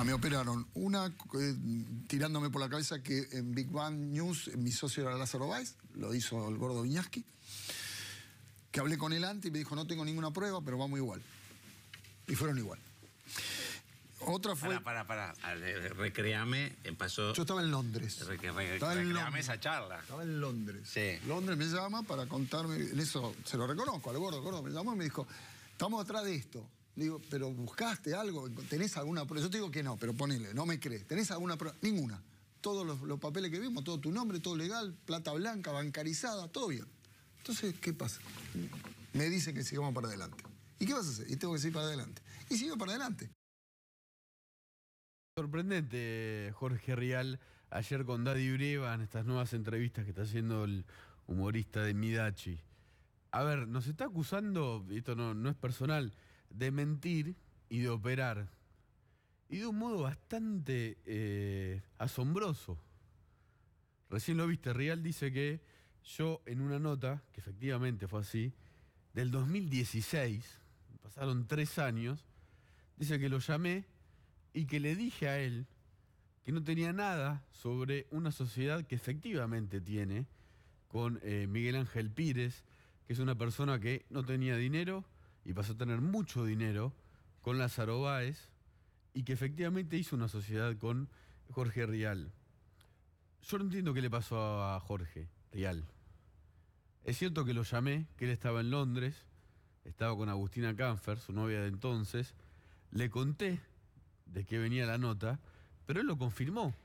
Ah, me operaron. Una eh, tirándome por la cabeza que en Big Bang News mi socio era Lázaro Weiss, lo hizo el gordo Viñaski, que hablé con él antes y me dijo, no tengo ninguna prueba, pero vamos igual. Y fueron igual. Otra fue... Para, para, para. Ah, recreame, eh, pasó... Yo estaba en Londres. Recre... esa charla. Estaba en Londres. Sí. Londres me llama para contarme... En eso se lo reconozco, al gordo, gordo. Me llamó y me dijo, estamos atrás de esto. Digo, pero buscaste algo, tenés alguna prueba. Yo te digo que no, pero ponele, no me crees. ¿Tenés alguna prueba? Ninguna. Todos los, papeles que vimos, todo tu nombre, todo legal, plata blanca, bancarizada, todo bien. Entonces, ¿qué pasa? Me dice que sigamos para adelante. ¿Y qué vas a hacer? Y tengo que seguir para adelante. Y sigo para adelante. Sorprendente, Jorge Rial, ayer con Daddy Breva en estas nuevas entrevistas que está haciendo el humorista de Midachi. A ver, nos está acusando, esto no, no es personal, de mentir y de operar. Y de un modo bastante eh, asombroso. Recién lo viste, real dice que yo en una nota, que efectivamente fue así, del 2016, pasaron tres años, dice que lo llamé y que le dije a él que no tenía nada sobre una sociedad que efectivamente tiene con eh, Miguel Ángel Pires, que es una persona que no tenía dinero, y pasó a tener mucho dinero con las Báez y que efectivamente hizo una sociedad con Jorge Rial. Yo no entiendo qué le pasó a Jorge Rial. Es cierto que lo llamé, que él estaba en Londres, estaba con Agustina Canfer, su novia de entonces, le conté de qué venía la nota, pero él lo confirmó.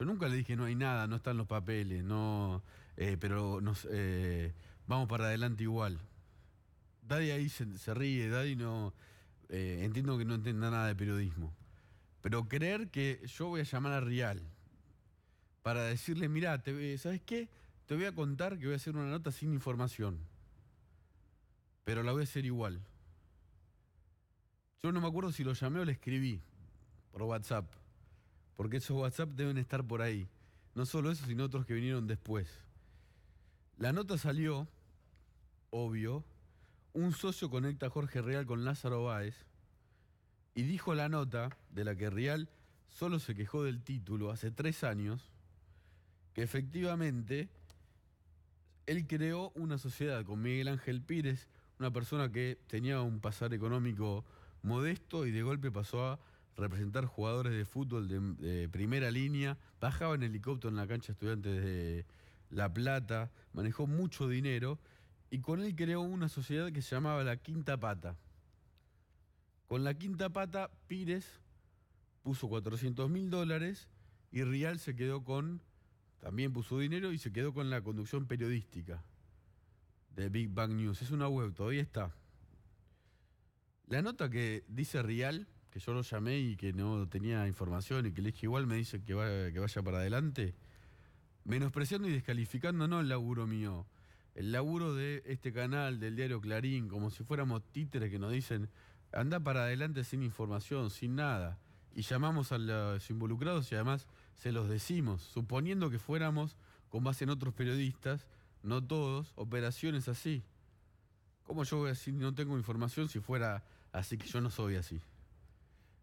Yo nunca le dije no hay nada, no están los papeles, no, eh, pero nos, eh, vamos para adelante igual. Daddy ahí se, ríe, Daddy no. Eh, entiendo que no entienda nada de periodismo. Pero creer que yo voy a llamar a Rial para decirle, mirá, eh, ¿sabes qué? Te voy a contar que voy a hacer una nota sin información. Pero la voy a hacer igual. Yo no me acuerdo si lo llamé o le escribí por WhatsApp. Porque esos WhatsApp deben estar por ahí. No solo esos, sino otros que vinieron después. La nota salió, obvio, un socio conecta a Jorge Real con Lázaro Báez y dijo la nota de la que Real solo se quejó del título hace tres años, que efectivamente él creó una sociedad con Miguel Ángel Pires, una persona que tenía un pasar económico modesto y de golpe pasó a representar jugadores de fútbol de, primera línea, bajaba en helicóptero en la cancha estudiantes de La Plata, manejó mucho dinero y con él creó una sociedad que se llamaba la Quinta Pata. Con la Quinta Pata, Pires puso 400 mil dólares y Rial se quedó con, también puso dinero y se quedó con la conducción periodística de Big Bang News. Es una web, todavía está. La nota que dice Rial, que yo lo llamé y que no tenía información y que le dije igual, me dice que vaya, que vaya para adelante, menospreciando y descalificando no el laburo mío el laburo de este canal, del diario Clarín, como si fuéramos títeres que nos dicen, anda para adelante sin información, sin nada. Y llamamos a los involucrados y además se los decimos, suponiendo que fuéramos, con base en otros periodistas, no todos, operaciones así. ¿Cómo yo voy a decir no tengo información si fuera así que yo no soy así?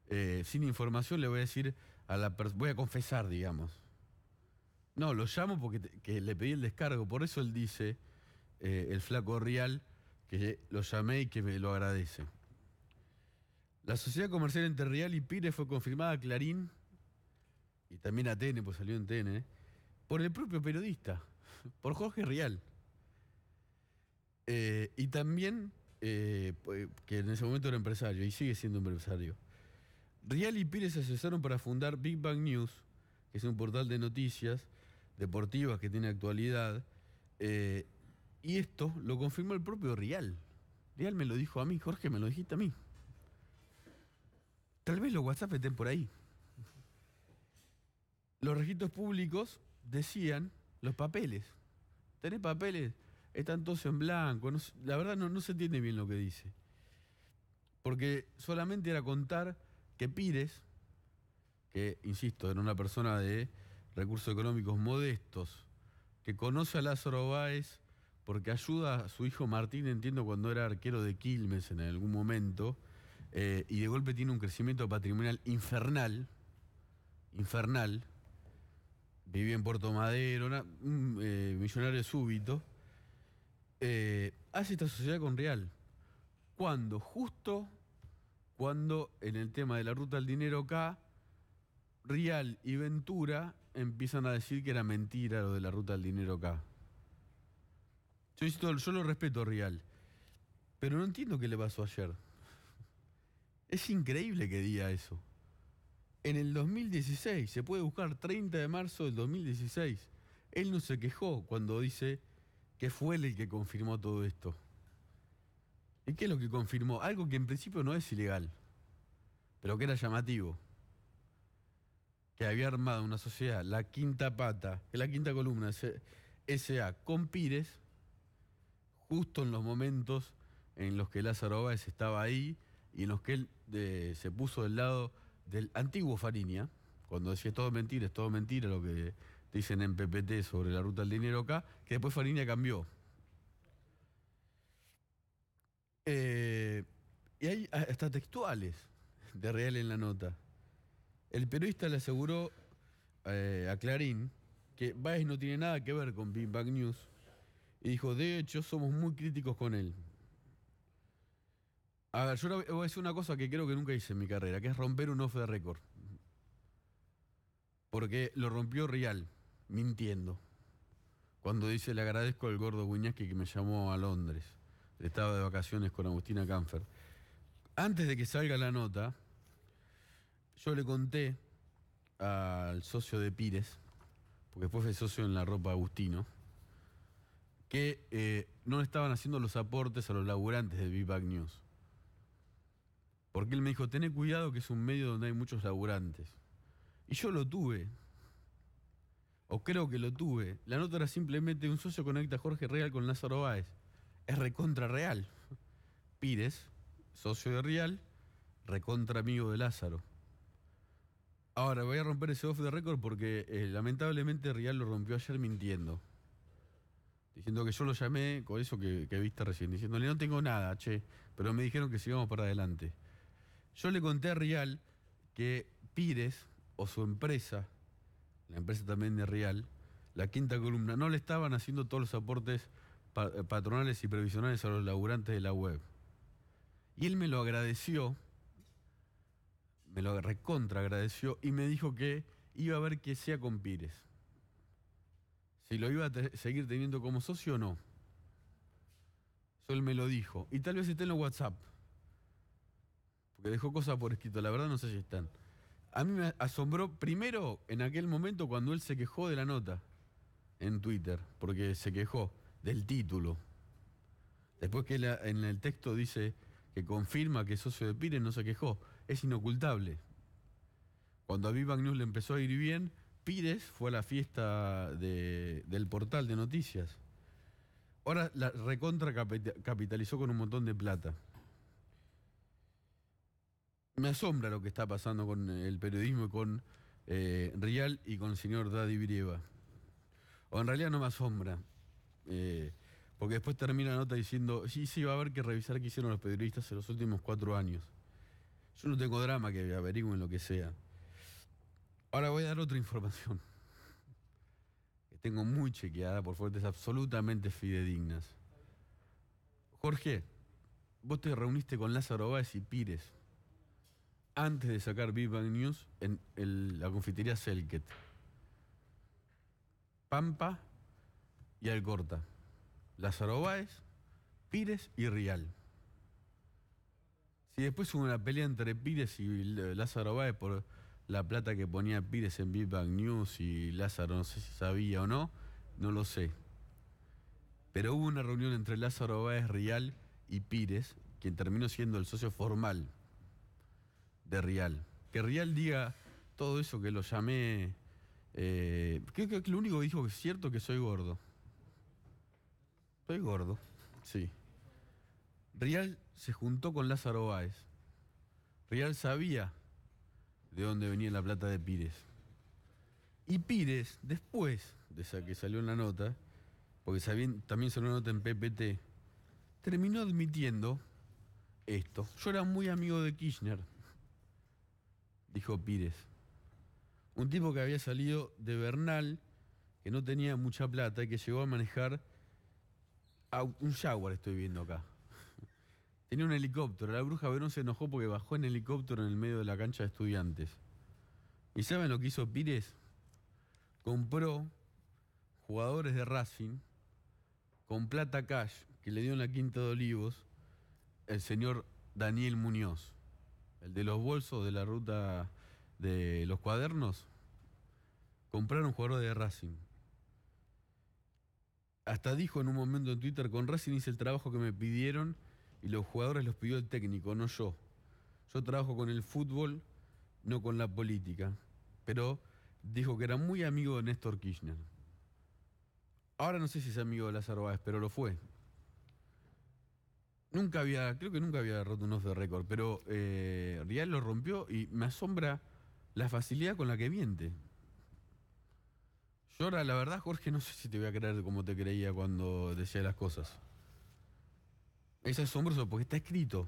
Eh, sin información le voy a decir a la persona, voy a confesar, digamos. No, lo llamo porque le pedí el descargo, por eso él dice, eh, el flaco Real, que lo llamé y que me lo agradece. La sociedad comercial entre Rial y Pires fue confirmada a Clarín, y también a Tene, pues salió en Tene, por el propio periodista, por Jorge Rial. Eh, y también, eh, que en ese momento era empresario, y sigue siendo empresario. Rial y Pires se asesoraron para fundar Big Bang News, que es un portal de noticias deportivas que tiene actualidad, y esto lo confirmó el propio Rial. Rial me lo dijo a mí, Jorge, me lo dijiste a mí. Tal vez los WhatsApp estén por ahí. Los registros públicos decían los papeles. ¿Tenés papeles? Están todos en blanco. la verdad no, no se entiende bien lo que dice. Porque solamente era contar que Pires, que, insisto, era una persona de recursos económicos modestos, que conoce a Lázaro Báez porque ayuda a su hijo Martín, entiendo, cuando era arquero de Quilmes en algún momento, eh, y de golpe tiene un crecimiento patrimonial infernal, infernal, Vive en Puerto Madero, un eh, millonario súbito, eh, hace esta sociedad con Real. Cuando, justo cuando en el tema de la ruta al dinero acá, Real y Ventura empiezan a decir que era mentira lo de la ruta al dinero acá yo, yo lo respeto, Real. Pero no entiendo qué le pasó ayer. Es increíble que diga eso. En el 2016, se puede buscar 30 de marzo del 2016. Él no se quejó cuando dice que fue él el que confirmó todo esto. ¿Y qué es lo que confirmó? Algo que en principio no es ilegal, pero que era llamativo. Que había armado una sociedad, la quinta pata, la quinta columna, SA, con Pires, justo en los momentos en los que Lázaro Báez estaba ahí y en los que él se puso del lado del antiguo Fariña, ¿ah? cuando decía todo mentira, es todo mentira lo que dicen en PPT sobre la ruta del dinero acá, que después Farinia cambió. Eh, y hay hasta textuales de Real en la nota. El periodista le aseguró eh, a Clarín que Báez no tiene nada que ver con Big Bang News y dijo, de hecho, somos muy críticos con él. A ver, yo voy a decir una cosa que creo que nunca hice en mi carrera, que es romper un off de récord. Porque lo rompió Real, mintiendo. Cuando dice, le agradezco al gordo Guñasque que me llamó a Londres. Estaba de vacaciones con Agustina Canfer. Antes de que salga la nota, yo le conté al socio de Pires, porque después fue socio en la ropa Agustino, que eh, no estaban haciendo los aportes a los laburantes de Big News. Porque él me dijo, tené cuidado que es un medio donde hay muchos laburantes. Y yo lo tuve. O creo que lo tuve. La nota era simplemente un socio conecta a Jorge Real con Lázaro Báez. Es recontra Real. Pires, socio de Real, recontra amigo de Lázaro. Ahora voy a romper ese off de récord porque eh, lamentablemente Real lo rompió ayer mintiendo diciendo que yo lo llamé con eso que, viste recién, diciéndole no tengo nada, che, pero me dijeron que sigamos para adelante. Yo le conté a Rial que Pires o su empresa, la empresa también de Rial, la quinta columna, no le estaban haciendo todos los aportes eh, patronales y previsionales a los laburantes de la web. Y él me lo agradeció, me lo recontra agradeció y me dijo que iba a ver que sea con Pires si lo iba a seguir teniendo como socio o no. Él me lo dijo. Y tal vez esté en los WhatsApp. Porque dejó cosas por escrito. La verdad no sé si están. A mí me asombró primero en aquel momento cuando él se quejó de la nota en Twitter. Porque se quejó del título. Después que en el texto dice que confirma que socio de Pires no se quejó. Es inocultable. Cuando a Vivac News le empezó a ir bien, Pires fue a la fiesta del portal de noticias. Ahora la recontra capitalizó con un montón de plata. Me asombra lo que está pasando con el periodismo con eh, Rial y con el señor Daddy Brieva. O en realidad no me asombra. Eh, porque después termina la nota diciendo, sí, sí, va a haber que revisar qué hicieron los periodistas en los últimos cuatro años. Yo no tengo drama que averigüen lo que sea. Ahora voy a dar otra información que tengo muy chequeada por fuertes absolutamente fidedignas. Jorge, vos te reuniste con Lázaro Báez y Pires antes de sacar Big Bang News en la confitería Selket. Pampa y Alcorta. Lázaro Báez, Pires y Rial. Si después hubo una pelea entre Pires y Lázaro Báez por la plata que ponía Pires en Big Bang News y Lázaro no sé si sabía o no, no lo sé. Pero hubo una reunión entre Lázaro Báez Rial y Pires, quien terminó siendo el socio formal de Rial. Que Rial diga todo eso que lo llamé. Eh, creo que lo único que dijo que es cierto que soy gordo. Soy gordo, sí. Rial se juntó con Lázaro Báez. Rial sabía de dónde venía la plata de Pires. Y Pires, después de esa que salió en la nota, porque también salió una nota en PPT, terminó admitiendo esto. Yo era muy amigo de Kirchner, dijo Pires. Un tipo que había salido de Bernal, que no tenía mucha plata y que llegó a manejar un Jaguar, estoy viendo acá. Tenía un helicóptero. La bruja Verón se enojó porque bajó en helicóptero en el medio de la cancha de estudiantes. ¿Y saben lo que hizo Pires? Compró jugadores de Racing con plata cash que le dio en la Quinta de Olivos el señor Daniel Muñoz, el de los bolsos de la ruta de los cuadernos. Compraron jugadores de Racing. Hasta dijo en un momento en Twitter, con Racing hice el trabajo que me pidieron y los jugadores los pidió el técnico, no yo. Yo trabajo con el fútbol, no con la política. Pero dijo que era muy amigo de Néstor Kirchner. Ahora no sé si es amigo de Lázaro Báez, pero lo fue. Nunca había, creo que nunca había roto un off de récord, pero eh, Rial lo rompió y me asombra la facilidad con la que miente. Yo ahora, la verdad, Jorge, no sé si te voy a creer como te creía cuando decía las cosas. Es asombroso porque está escrito.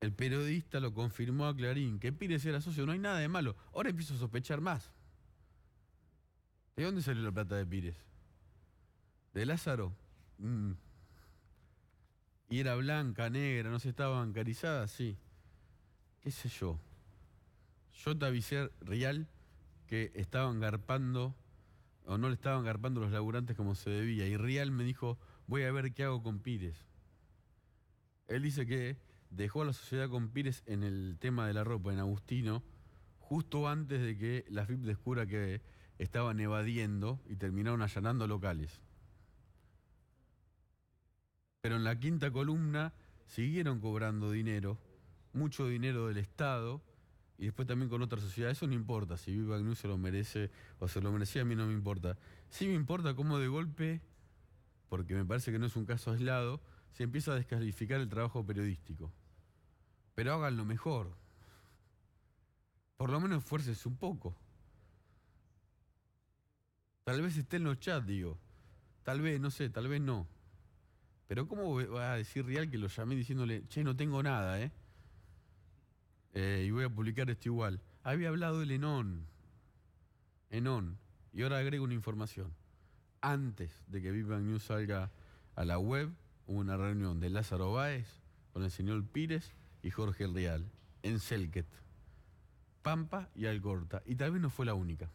El periodista lo confirmó a Clarín, que Pires era socio, no hay nada de malo. Ahora empiezo a sospechar más. ¿De dónde salió la plata de Pires? ¿De Lázaro? Mm. ¿Y era blanca, negra, no se estaba bancarizada? Sí. ¿Qué sé yo? Yo te avisé real que estaban garpando o no le estaban garpando los laburantes como se debía. Y Rial me dijo, voy a ver qué hago con Pires. Él dice que dejó a la sociedad con Pires en el tema de la ropa, en Agustino, justo antes de que la FIP descubra que estaban evadiendo y terminaron allanando locales. Pero en la quinta columna siguieron cobrando dinero, mucho dinero del Estado, y después también con otra sociedad. Eso no importa, si Viva News se lo merece o se lo merecía, a mí no me importa. Sí me importa cómo de golpe, porque me parece que no es un caso aislado, se empieza a descalificar el trabajo periodístico. Pero háganlo mejor. Por lo menos esfuércense un poco. Tal vez esté en los chats, digo. Tal vez, no sé, tal vez no. Pero ¿cómo va a decir Real que lo llamé diciéndole, che, no tengo nada, eh? Eh, y voy a publicar esto igual. Había hablado del Enón, Enón, y ahora agrego una información. Antes de que Big Bang News salga a la web, hubo una reunión de Lázaro Báez con el señor Pires y Jorge Real en Selket, Pampa y Alcorta, y tal vez no fue la única.